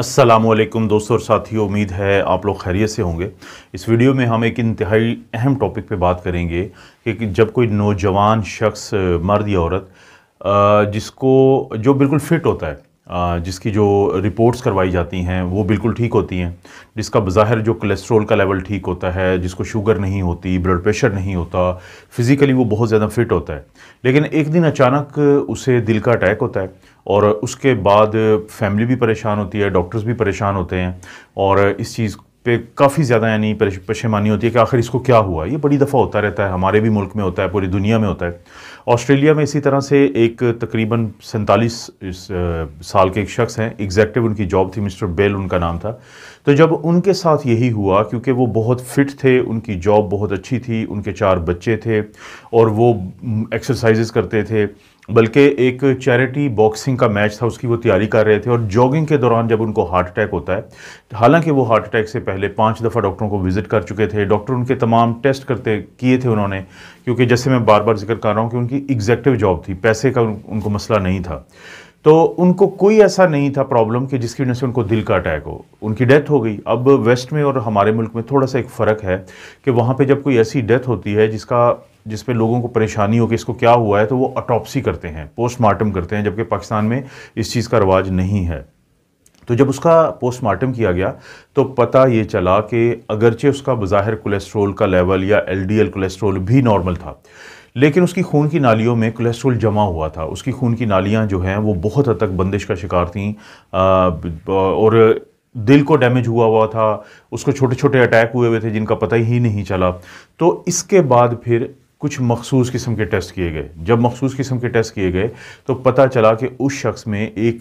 असलम दोस्तों और साथियों उम्मीद है आप लोग खैरियत से होंगे इस वीडियो में हम एक इंतहाई अहम टॉपिक पे बात करेंगे कि जब कोई नौजवान शख्स मर्द या औरत जिसको जो बिल्कुल फिट होता है जिसकी जो रिपोर्ट्स करवाई जाती हैं वो बिल्कुल ठीक होती हैं जिसका बज़ाहिर जो कोलेस्ट्रोल का लेवल ठीक होता है जिसको शुगर नहीं होती ब्लड प्रेशर नहीं होता फिज़िकली वो बहुत ज़्यादा फिट होता है लेकिन एक दिन अचानक उसे दिल का अटैक होता है और उसके बाद फैमिली भी परेशान होती है डॉक्टर्स भी परेशान होते हैं और इस चीज़ पे काफ़ी ज़्यादा यानी पेशेमानी होती है कि आखिर इसको क्या हुआ ये बड़ी दफ़ा होता रहता है हमारे भी मुल्क में होता है पूरी दुनिया में होता है ऑस्ट्रेलिया में इसी तरह से एक तकरीबन सैंतालीस साल के एक शख्स हैं एग्जैक्टिव उनकी जॉब थी मिस्टर बेल उनका नाम था तो जब उनके साथ यही हुआ क्योंकि वो बहुत फिट थे उनकी जॉब बहुत अच्छी थी उनके चार बच्चे थे और वो एक्सरसाइज़ करते थे बल्कि एक चैरिटी बॉक्सिंग का मैच था उसकी वो तैयारी कर रहे थे और जॉगिंग के दौरान जब उनको हार्ट अटैक होता है हालांकि वो हार्ट अटैक से पहले पांच दफ़ा डॉक्टरों को विज़िट कर चुके थे डॉक्टर उनके तमाम टेस्ट करते किए थे उन्होंने क्योंकि जैसे मैं बार बार जिक्र कर रहा हूँ कि उनकी एग्जैक्टिव जॉब थी पैसे का उनको मसला नहीं था तो उनको कोई ऐसा नहीं था प्रॉब्लम कि जिसकी वजह से उनको दिल का अटैक हो उनकी डेथ हो गई अब वेस्ट में और हमारे मुल्क में थोड़ा सा एक फ़र्क है कि वहाँ पे जब कोई ऐसी डेथ होती है जिसका जिस पे लोगों को परेशानी हो कि इसको क्या हुआ है तो वो अटॉपसी करते हैं पोस्टमार्टम करते हैं जबकि पाकिस्तान में इस चीज़ का रवाज नहीं है तो जब उसका पोस्टमार्टम किया गया तो पता ये चला कि अगरचे उसका बज़ाहिर कोलेस्ट्रोल का लेवल या एल कोलेस्ट्रोल भी नॉर्मल था लेकिन उसकी खून की नालियों में कोलेस्ट्रोल जमा हुआ था उसकी खून की नालियाँ जो हैं वो बहुत हद तक बंदिश का शिकार थी और दिल को डैमेज हुआ हुआ था उसको छोटे छोटे अटैक हुए हुए थे जिनका पता ही नहीं चला तो इसके बाद फिर कुछ मखसूस किस्म के टेस्ट किए गए जब मखसूस किस्म के टेस्ट किए गए तो पता चला कि उस शख्स में एक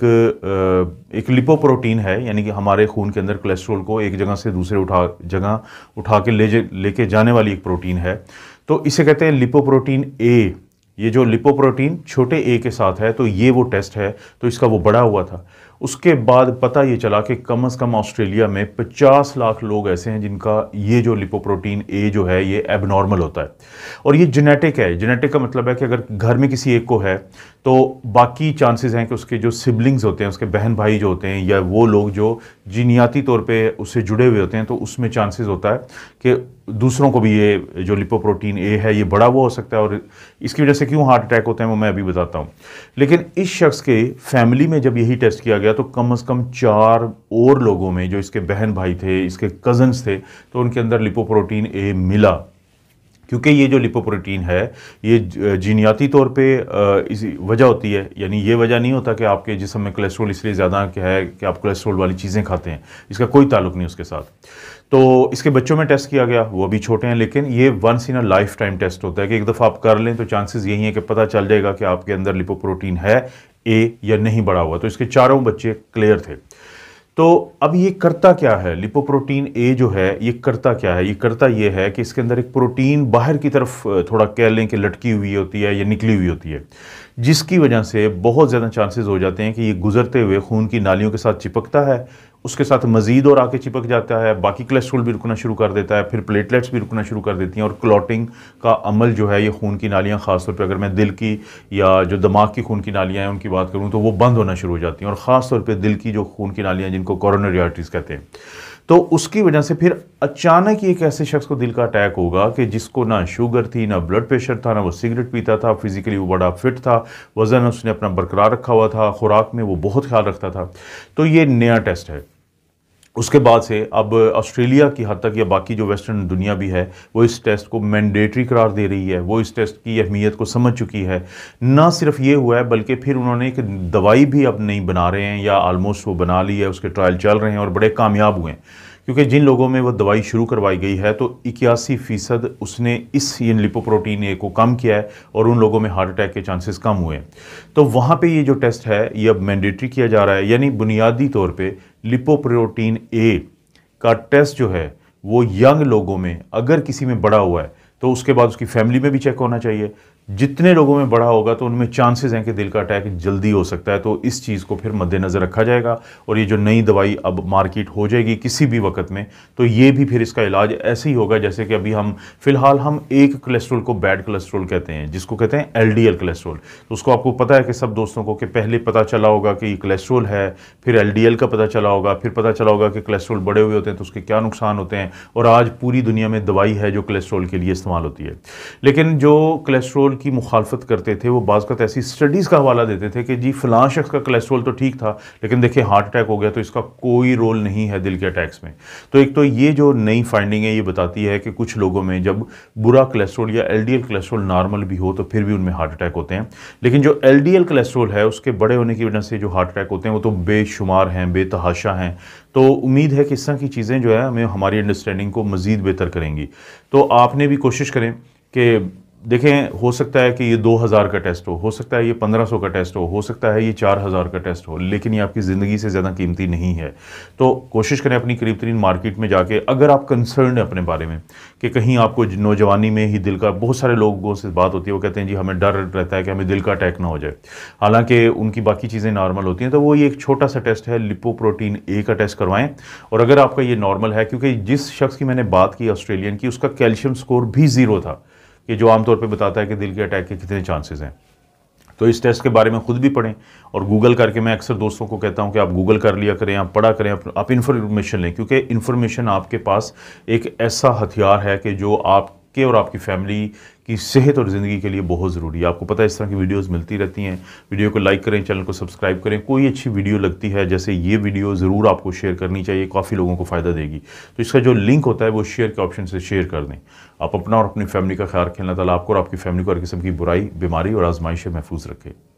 एक लिपोप्रोटीन है यानी कि हमारे खून के अंदर कोलेस्ट्रोल को एक जगह से दूसरे उठा जगह उठा के ले लेके जाने वाली एक प्रोटीन है तो इसे कहते हैं लिपोप्रोटीन ए ये जो लिपोप्रोटीन छोटे ए के साथ है तो ये वो टेस्ट है तो इसका वो बड़ा हुआ था उसके बाद पता ये चला कि कम अज़ कम ऑस्ट्रेलिया में 50 लाख लोग ऐसे हैं जिनका ये जो लिपोप्रोटीन ए जो है ये एबनॉर्मल होता है और ये जेनेटिक है जेनेटिक का मतलब है कि अगर घर में किसी एक को है तो बाकी चांसेस हैं कि उसके जो सिबलिंग्स होते हैं उसके बहन भाई जो होते हैं या वो लोग जो जीनियाती तौर पर उससे जुड़े हुए होते हैं तो उसमें चांसेस होता है कि दूसरों को भी ये जो लिपोप्रोटीन ए है ये बड़ा वो हो सकता है और इसकी वजह से क्यों हार्ट अटैक होते हैं वो मैं अभी बताता हूँ लेकिन इस शख्स के फैमिली में जब यही टेस्ट किया गया या तो कम से कम चार और लोगों में जो इसके बहन भाई थे इसके कज़न्स थे तो उनके अंदर लिपोप्रोटीन ए मिला क्योंकि ये जो लिपोप्रोटीन है ये जीनियाती तौर पे इसी वजह होती है यानी ये वजह नहीं होता कि आपके जिसम में कोलेस्ट्रॉल इसलिए ज़्यादा है कि आप कोलेस्ट्रॉल वाली चीज़ें खाते हैं इसका कोई ताल्लुक नहीं उसके साथ तो इसके बच्चों में टेस्ट किया गया वो अभी छोटे हैं लेकिन ये once in a lifetime test होता है कि एक दफ़ा आप कर लें तो चांसेस यही है कि पता चल जाएगा कि आपके अंदर लिपोप्रोटीन है ए या नहीं बढ़ा हुआ तो इसके चारों बच्चे क्लियर थे तो अब ये करता क्या है लिपोप्रोटीन ए जो है ये करता क्या है ये करता ये है कि इसके अंदर एक प्रोटीन बाहर की तरफ थोड़ा कह लें कि लटकी हुई होती है या निकली हुई होती है जिसकी वजह से बहुत ज़्यादा चांसेस हो जाते हैं कि ये गुजरते हुए खून की नालियों के साथ चिपकता है उसके साथ मज़ीद और आके चिपक जाता है बाकी कोलेस्ट्रोल भी रुकना शुरू कर देता है फिर प्लेटलेट्स भी रुकना शुरू कर देती हैं और क्लॉटिंग का अमल जो है ये खून की नालियाँ ख़ासतौर पर अगर मैं दिल की या जो दिमाग की खून की नालियाँ हैं उनकी बात करूँ तो वो बंद होना शुरू हो जाती हैं और ख़ासतौर पर दिल की जो खून की नालियाँ जिनको कॉरोनरी आर्टरीज़ कहते हैं तो उसकी वजह से फिर अचानक एक ऐसे शख्स को दिल का अटैक होगा कि जिसको ना शुगर थी ना ब्लड प्रेशर था ना वो सिगरेट पीता था फिज़िकली वो बड़ा फिट था वज़न उसने अपना बरकरार रखा हुआ था खुराक में वो बहुत ख्याल रखता था तो ये नया टेस्ट है उसके बाद से अब ऑस्ट्रेलिया की हद तक या बाकी जो वेस्टर्न दुनिया भी है वो इस टेस्ट को मैंडेटरी करार दे रही है वो इस टेस्ट की अहमियत को समझ चुकी है ना सिर्फ ये हुआ है बल्कि फिर उन्होंने एक दवाई भी अब नहीं बना रहे हैं या आलमोस्ट वो बना ली है उसके ट्रायल चल रहे हैं और बड़े कामयाब हुए हैं क्योंकि जिन लोगों में वो दवाई शुरू करवाई गई है तो इक्यासी फ़ीसद उसने इस इन लिपोप्रोटीन ए को कम किया है और उन लोगों में हार्ट अटैक के चांसेस कम हुए हैं तो वहाँ पे ये जो टेस्ट है ये अब मैंडेटरी किया जा रहा है यानी बुनियादी तौर पे लिपोप्रोटीन ए का टेस्ट जो है वो यंग लोगों में अगर किसी में बड़ा हुआ है तो उसके बाद उसकी फैमिली में भी चेक होना चाहिए जितने लोगों में बढ़ा होगा तो उनमें चांसेस हैं कि दिल का अटैक जल्दी हो सकता है तो इस चीज़ को फिर मद्देनज़र रखा जाएगा और ये जो नई दवाई अब मार्केट हो जाएगी किसी भी वक्त में तो ये भी फिर इसका इलाज ऐसे ही होगा जैसे कि अभी हम फिलहाल हम एक कोलेस्ट्रोल को बैड कोलेस्ट्रोल कहते हैं जिसको कहते हैं एल डी कोलेस्ट्रोल तो उसको आपको पता है कि सब दोस्तों को कि पहले पता चला होगा कि ये कोलेस्ट्रोल है फिर एल का पता चला होगा फिर पता चला होगा कि कोलेस्ट्रोल बड़े हुए होते हैं तो उसके क्या नुकसान होते हैं और आज पूरी दुनिया में दवाई है जो कोलेस्ट्रोल के लिए इस्तेमाल होती है लेकिन जो कोलेस्ट्रोल उनकी मुखालफत करते थे वो बाज़त ऐसी स्टडीज़ का हवाला देते थे कि जी फ़लाँ शख्स का कोलेस्ट्रॉल तो ठीक था लेकिन देखिए हार्ट अटैक हो गया तो इसका कोई रोल नहीं है दिल के अटैक्स में तो एक तो ये जो नई फाइंडिंग है ये बताती है कि कुछ लोगों में जब बुरा कोलेस्ट्रॉल या एल डी नॉर्मल भी हो तो फिर भी उनमें हार्ट अटैक होते हैं लेकिन जो एल डी है उसके बड़े होने की वजह से जो हार्ट अटैक होते हैं वो तो बेशुमार हैं बेतहाशा हैं तो उम्मीद है कि इस तरह की चीज़ें जो है हमें हमारी अंडरस्टैंडिंग को मज़ीद बेहतर करेंगी तो आपने भी कोशिश करें कि देखें हो सकता है कि ये 2000 का टेस्ट हो हो सकता है ये 1500 का टेस्ट हो हो सकता है ये 4000 का टेस्ट हो लेकिन ये आपकी ज़िंदगी से ज़्यादा कीमती नहीं है तो कोशिश करें अपनी करीब तरीन मार्केट में जाके अगर आप कंसर्न हैं अपने बारे में कि कहीं आपको नौजवानी में ही दिल का बहुत सारे लोगों से बात होती है वो कहते हैं जी हमें डर रहता है कि हमें दिल का अटैक ना हो जाए हालांकि उनकी बाकी चीज़ें नॉर्मल होती हैं तो वो ये एक छोटा सा टेस्ट है लिपोप्रोटीन ए का टेस्ट करवाएं और अगर आपका ये नॉर्मल है क्योंकि जिस शख्स की मैंने बात की ऑस्ट्रेलियन की उसका कैल्शियम स्कोर भी ज़ीरो था कि जो आमतौर पर बताता है कि दिल के अटैक के कितने चांसेज़ हैं तो इस टेस्ट के बारे में खुद भी पढ़ें और गूगल करके मैं अक्सर दोस्तों को कहता हूं कि आप गूगल कर लिया करें आप पढ़ा करें आप, आप इन्फॉर्मेशन लें क्योंकि इन्फॉर्मेशन आपके पास एक ऐसा हथियार है कि जो आप के और आपकी फैमिली की सेहत और ज़िंदगी के लिए बहुत ज़रूरी है आपको पता है इस तरह की वीडियोस मिलती रहती हैं वीडियो को लाइक करें चैनल को सब्सक्राइब करें कोई अच्छी वीडियो लगती है जैसे ये वीडियो ज़रूर आपको शेयर करनी चाहिए काफ़ी लोगों को फ़ायदा देगी तो इसका जो लिंक होता है वो शेयर के ऑप्शन से शेयर कर दें आप अपना और अपनी फैमिली का ख्याल रखें अल्लाह ताला आपको और आपकी फैमिली को हर किस्म की बुराई बीमारी और आजमाइश महफूज रखें